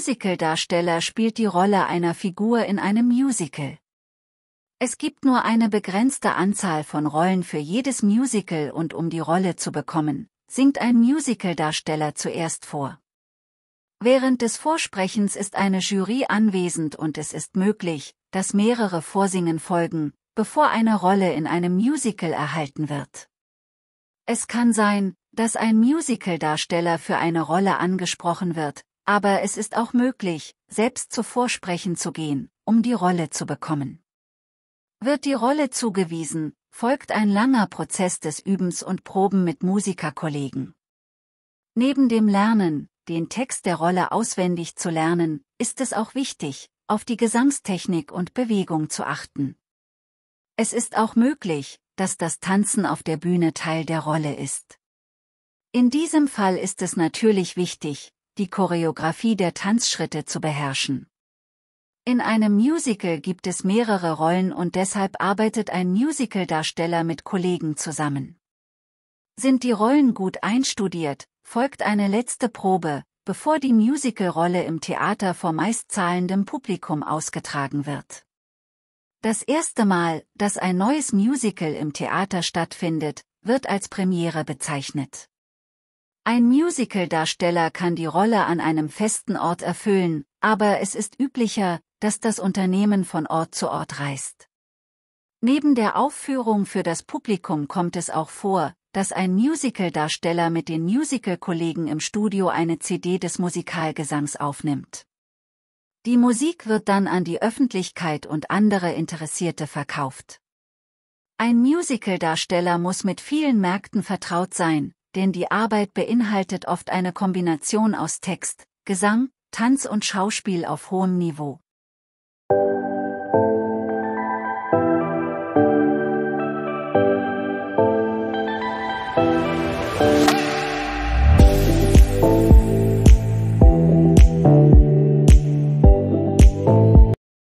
Musicaldarsteller spielt die Rolle einer Figur in einem Musical. Es gibt nur eine begrenzte Anzahl von Rollen für jedes Musical und um die Rolle zu bekommen, singt ein Musicaldarsteller zuerst vor. Während des Vorsprechens ist eine Jury anwesend und es ist möglich, dass mehrere Vorsingen folgen, bevor eine Rolle in einem Musical erhalten wird. Es kann sein, dass ein Musicaldarsteller für eine Rolle angesprochen wird, aber es ist auch möglich, selbst zu Vorsprechen zu gehen, um die Rolle zu bekommen. Wird die Rolle zugewiesen, folgt ein langer Prozess des Übens und Proben mit Musikerkollegen. Neben dem Lernen, den Text der Rolle auswendig zu lernen, ist es auch wichtig, auf die Gesangstechnik und Bewegung zu achten. Es ist auch möglich, dass das Tanzen auf der Bühne Teil der Rolle ist. In diesem Fall ist es natürlich wichtig, die Choreografie der Tanzschritte zu beherrschen. In einem Musical gibt es mehrere Rollen und deshalb arbeitet ein Musical-Darsteller mit Kollegen zusammen. Sind die Rollen gut einstudiert, folgt eine letzte Probe, bevor die Musical-Rolle im Theater vor meistzahlendem Publikum ausgetragen wird. Das erste Mal, dass ein neues Musical im Theater stattfindet, wird als Premiere bezeichnet. Ein Musical-Darsteller kann die Rolle an einem festen Ort erfüllen, aber es ist üblicher, dass das Unternehmen von Ort zu Ort reist. Neben der Aufführung für das Publikum kommt es auch vor, dass ein Musical-Darsteller mit den Musical-Kollegen im Studio eine CD des Musikalgesangs aufnimmt. Die Musik wird dann an die Öffentlichkeit und andere Interessierte verkauft. Ein Musical-Darsteller muss mit vielen Märkten vertraut sein, denn die Arbeit beinhaltet oft eine Kombination aus Text, Gesang, Tanz und Schauspiel auf hohem Niveau. Musik